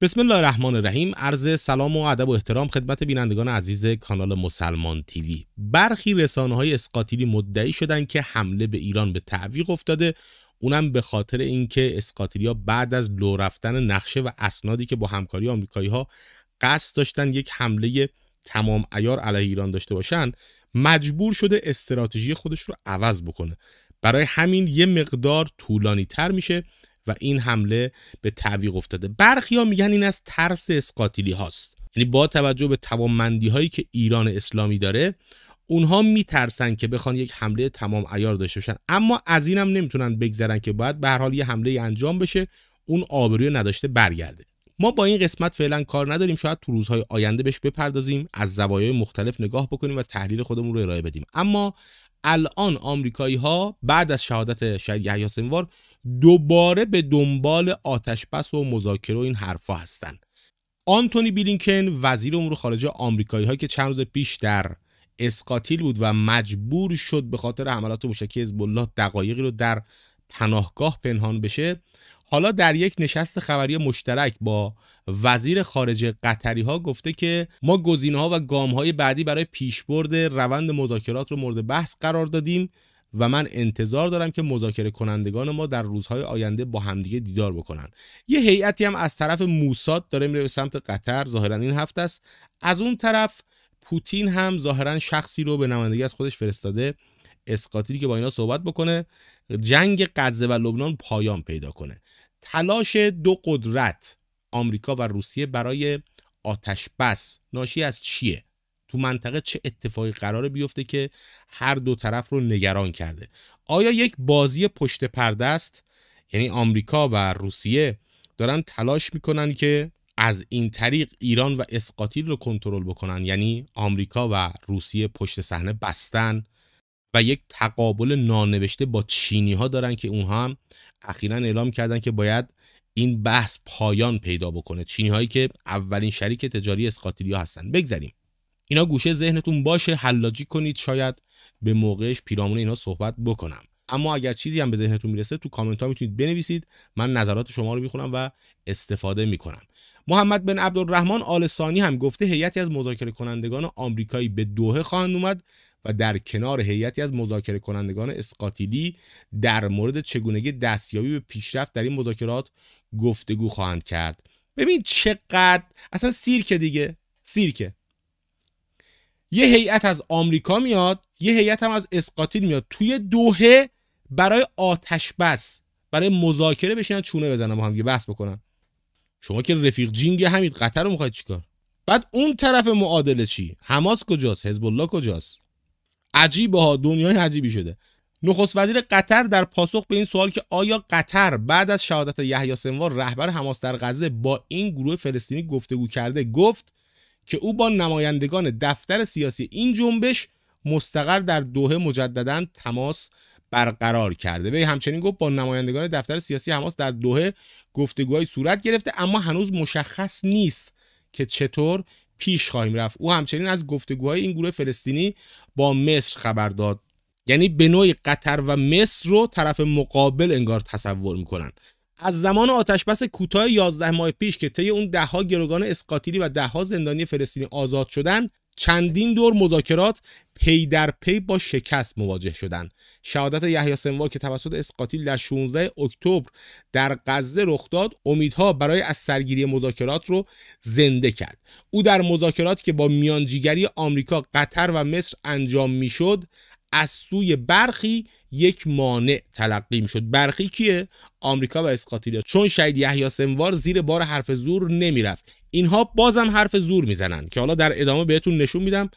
بسم الله الرحمن الرحیم عرض سلام و ادب و احترام خدمت بینندگان عزیز کانال مسلمان تیوی برخی رسانه های اسقاتیلی مدعی شدن که حمله به ایران به تعویق افتاده اونم به خاطر اینکه اسقاطیلیا بعد از لو رفتن نقشه و اسنادی که با همکاری آمریکایی ها قصد داشتن یک حمله تمام ایار علیه ایران داشته باشند مجبور شده استراتژی خودش رو عوض بکنه برای همین یه مقدار طولانی تر میشه و این حمله به تعویق افتاده برخی ها میگن این از ترس اسقاطیلی هاست یعنی با توجه به توانمندی هایی که ایران اسلامی داره اونها میترسن که بخوان یک حمله تمام ایار داشته باشن اما از این هم نمیتونن بگذرن که باید به هر حال یه حمله انجام بشه اون آبروی نداشته برگرده ما با این قسمت فعلا کار نداریم شاید تو روزهای آینده بهش بپردازیم از زوایای مختلف نگاه بکنیم و تحلیل خودمون رو ارائه بدیم اما الان آمریکایی ها بعد از شهادت شهید یحیی سنوار دوباره به دنبال آتش بس و مذاکره و این حرفها هستند آنتونی بلینکن وزیر امور خارجه آمریکایی هایی که چند روز پیش در اسقاطیل بود و مجبور شد به خاطر حملات موشکی حزب دقایقی رو در پناهگاه پنهان بشه حالا در یک نشست خبری مشترک با وزیر خارجه قطری ها گفته که ما گزینه ها و گام های بعدی برای پیشبرد روند مذاکرات رو مورد بحث قرار دادیم و من انتظار دارم که مذاکره کنندگان ما در روزهای آینده با همدیگه دیدار بکنن یه هیئتی هم از طرف موساد داره میره به سمت قطر ظاهرا این هفته است از اون طرف پوتین هم ظاهرا شخصی رو به نمایندگی از خودش فرستاده اسقاطی که با اینا صحبت بکنه جنگ غزه و لبنان پایان پیدا کنه تلاش دو قدرت آمریکا و روسیه برای آتش بس ناشی از چیه تو منطقه چه اتفاقی قرار بیفته که هر دو طرف رو نگران کرده آیا یک بازی پشت پرده است یعنی آمریکا و روسیه دارن تلاش میکنن که از این طریق ایران و اسقاطیل رو کنترل بکنن یعنی آمریکا و روسیه پشت صحنه بستن و یک تقابل نانوشته با چینی ها دارن که اونها هم اخیرا اعلام کردن که باید این بحث پایان پیدا بکنه چینی هایی که اولین شریک تجاری اسقاتیلیا هستن بگذریم اینا گوشه ذهنتون باشه حلاجی کنید شاید به موقعش پیرامون اینا صحبت بکنم اما اگر چیزی هم به ذهنتون میرسه تو کامنت ها میتونید بنویسید من نظرات شما رو میخونم و استفاده میکنم محمد بن عبدالرحمن آل سانی هم گفته هیئتی از مذاکره کنندگان آمریکایی به دوحه خواهند اومد و در کنار هیئتی از مذاکره کنندگان اسقاتیلی در مورد چگونگی دستیابی به پیشرفت در این مذاکرات گفتگو خواهند کرد ببین چقدر اصلا سیرکه دیگه سیرکه یه هیئت از آمریکا میاد یه هیئت هم از اسقاتیل میاد توی دوهه برای آتش بس برای مذاکره بشینن چونه بزنن با هم بحث بکنن شما که رفیق جینگ همین قطر رو میخواید چیکار بعد اون طرف معادله چی حماس کجاست حزب الله کجاست عجیب ها دنیای عجیبی شده نخست وزیر قطر در پاسخ به این سوال که آیا قطر بعد از شهادت یحیی سنوار رهبر حماس در غزه با این گروه فلسطینی گفتگو کرده گفت که او با نمایندگان دفتر سیاسی این جنبش مستقر در دوه مجددا تماس برقرار کرده وی همچنین گفت با نمایندگان دفتر سیاسی حماس در دوه گفتگوهای صورت گرفته اما هنوز مشخص نیست که چطور پیش خواهیم رفت او همچنین از گفتگوهای این گروه فلسطینی با مصر خبر داد یعنی به نوعی قطر و مصر رو طرف مقابل انگار تصور میکنن از زمان آتش بس کوتاه 11 ماه پیش که طی اون دهها گروگان اسقاطیلی و دهها زندانی فلسطینی آزاد شدن چندین دور مذاکرات پی در پی با شکست مواجه شدند. شهادت یحیی سنوار که توسط اسقاطیل در 16 اکتبر در غزه رخ داد، امیدها برای از سرگیری مذاکرات رو زنده کرد. او در مذاکرات که با میانجیگری آمریکا، قطر و مصر انجام میشد، از سوی برخی یک مانع تلقی شد برخی کیه آمریکا و اسقاطیل چون شهید یحیی سنوار زیر بار حرف زور نمیرفت اینها بازم حرف زور میزنن که حالا در ادامه بهتون نشون میدم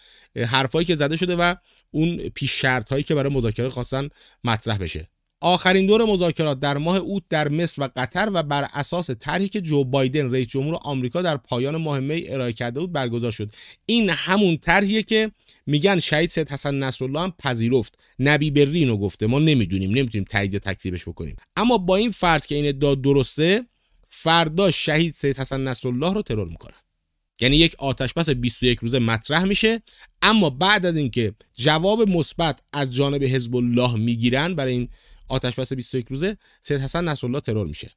حرفایی که زده شده و اون پیش شرط هایی که برای مذاکره خواستن مطرح بشه آخرین دور مذاکرات در ماه اوت در مصر و قطر و بر اساس طرحی که جو بایدن رئیس جمهور آمریکا در پایان ماه می ارائه کرده بود برگزار شد این همون طرحیه که میگن شهید سید حسن نصرالله هم پذیرفت نبی برینو گفته ما نمیدونیم نمیتونیم تایید تکذیبش بکنیم اما با این فرض که این ادعا درسته فردا شهید سید حسن نصرالله رو ترور میکنن یعنی یک آتش بس 21 روزه مطرح میشه اما بعد از اینکه جواب مثبت از جانب حزب الله میگیرن برای این آتش 21 روزه سید حسن نصرالله ترور میشه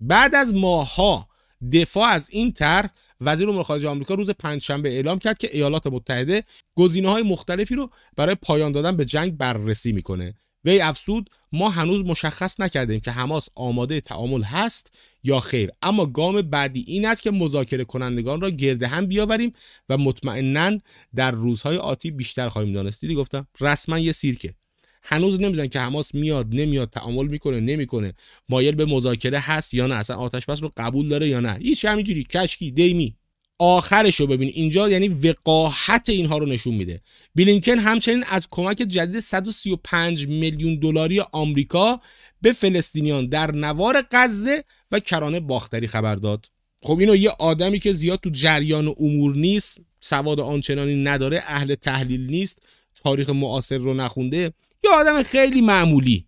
بعد از ماها دفاع از این طرح وزیر امور خارجه آمریکا روز پنجشنبه اعلام کرد که ایالات متحده گزینه‌های مختلفی رو برای پایان دادن به جنگ بررسی میکنه وی افسود ما هنوز مشخص نکردیم که حماس آماده تعامل هست یا خیر اما گام بعدی این است که مذاکره کنندگان را گرد هم بیاوریم و مطمئنا در روزهای آتی بیشتر خواهیم دانست دیدی گفتم رسما یه سیرکه هنوز نمیدونن که حماس میاد نمیاد تعامل میکنه نمیکنه مایل به مذاکره هست یا نه اصلا آتش بس رو قبول داره یا نه هیچ همینجوری کشکی دیمی آخرش رو ببین اینجا یعنی وقاحت اینها رو نشون میده بلینکن همچنین از کمک جدید 135 میلیون دلاری آمریکا به فلسطینیان در نوار غزه و کرانه باختری خبر داد خب اینو یه آدمی که زیاد تو جریان امور نیست سواد آنچنانی نداره اهل تحلیل نیست تاریخ معاصر رو نخونده یه آدم خیلی معمولی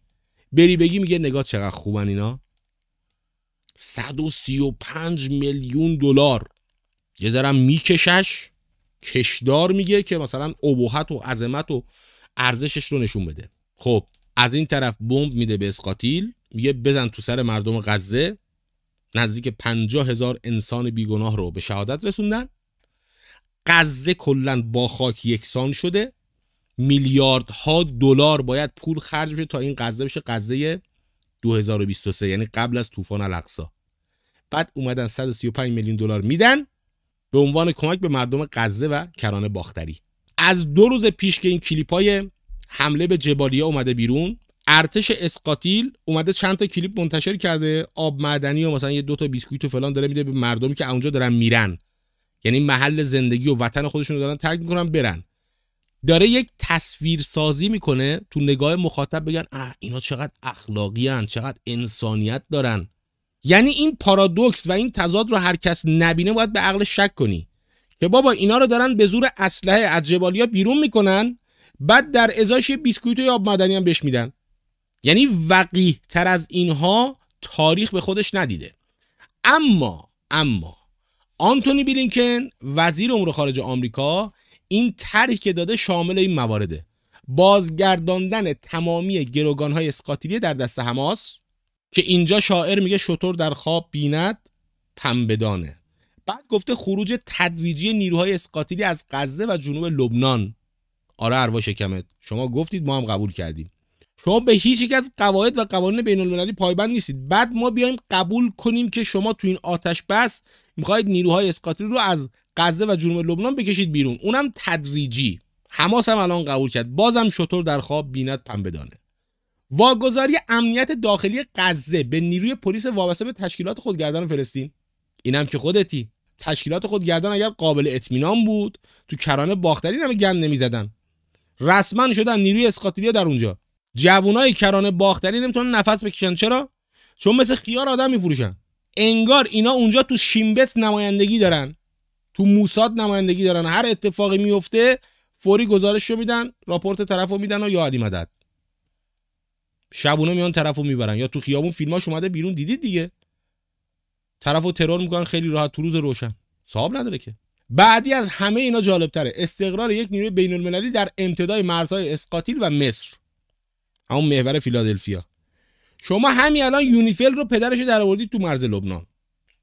بری بگی میگه نگاه چقدر خوبن اینا 135 میلیون دلار یه ذرم میکشش کشدار میگه که مثلا ابهت و عظمت و ارزشش رو نشون بده خب از این طرف بمب میده به اسقاتیل میگه بزن تو سر مردم غزه نزدیک پنجا هزار انسان بیگناه رو به شهادت رسوندن غزه کلا با خاک یکسان شده میلیاردها دلار باید پول خرج بشه تا این غزه بشه غزه 2023 یعنی قبل از طوفان الاقصا بعد اومدن 135 میلیون دلار میدن به عنوان کمک به مردم غزه و کرانه باختری از دو روز پیش که این کلیپ های حمله به جبالیه اومده بیرون ارتش اسقاتیل اومده چند تا کلیپ منتشر کرده آب معدنی و مثلا یه دو تا بیسکویت و فلان داره میده به مردمی که اونجا دارن میرن یعنی محل زندگی و وطن خودشون رو دارن ترک میکنن برن داره یک تصویر سازی میکنه تو نگاه مخاطب بگن اه اینا چقدر اخلاقی هن، چقدر انسانیت دارن یعنی این پارادوکس و این تضاد رو هر کس نبینه باید به عقل شک کنی که بابا اینا رو دارن به زور اسلحه از جبالیا بیرون میکنن بعد در ازاش یه بیسکویت یا آب مدنی هم بهش میدن یعنی وقیه تر از اینها تاریخ به خودش ندیده اما اما آنتونی بلینکن وزیر امور خارجه آمریکا این طرحی که داده شامل این موارده بازگرداندن تمامی های اسقاطیلی در دست حماس که اینجا شاعر میگه شطور در خواب بیند بدانه بعد گفته خروج تدریجی نیروهای اسقاطیلی از غزه و جنوب لبنان آره اروا شکمت شما گفتید ما هم قبول کردیم شما به هیچ یک از قواعد و قوانین بین المللی پایبند نیستید بعد ما بیایم قبول کنیم که شما تو این آتش بس میخواید نیروهای اسقاطیلی رو از غزه و جنوب لبنان بکشید بیرون اونم تدریجی حماس هم الان قبول کرد بازم شطور در خواب بیند دانه واگذاری امنیت داخلی غزه به نیروی پلیس وابسته به تشکیلات خودگردان فلسطین اینم که خودتی تشکیلات خودگردان اگر قابل اطمینان بود تو کرانه باختری همه گند نمیزدن رسما شدن نیروی اسقاطیه در اونجا جوونای کرانه باختری نمیتونن نفس بکشن چرا چون مثل خیار آدم میفروشن انگار اینا اونجا تو شیمبت نمایندگی دارن تو موساد نمایندگی دارن هر اتفاقی میفته فوری گزارش رو میدن راپورت طرف میدن و یا علی مدد شبونه میان طرفو میبرن یا تو خیابون فیلماش اومده بیرون دیدید دیگه طرفو ترور میکنن خیلی راحت تو روز روشن صاحب نداره که بعدی از همه اینا جالب تره استقرار یک نیروی بین المللی در امتدای مرزهای اسقاطیل و مصر همون محور فیلادلفیا شما همین الان یونیفل رو پدرش در آوردید تو مرز لبنان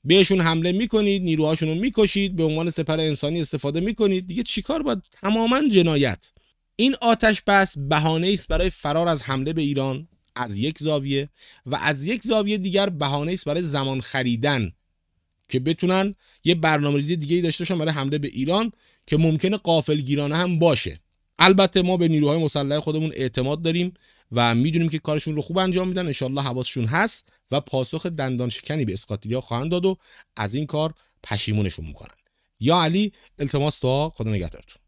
بهشون حمله میکنید نیروهاشون رو میکشید به عنوان سپر انسانی استفاده میکنید دیگه چیکار باید تماما جنایت این آتش بس بهانه است برای فرار از حمله به ایران از یک زاویه و از یک زاویه دیگر بهانه است برای زمان خریدن که بتونن یه برنامه‌ریزی دیگه داشته باشن برای حمله به ایران که ممکنه قافلگیرانه هم باشه البته ما به نیروهای مسلح خودمون اعتماد داریم و میدونیم که کارشون رو خوب انجام میدن انشالله حواسشون هست و پاسخ دندان شکنی به اسکاتیلیا خواهند داد و از این کار پشیمونشون میکنن یا علی التماس دعا خدا نگهدارتون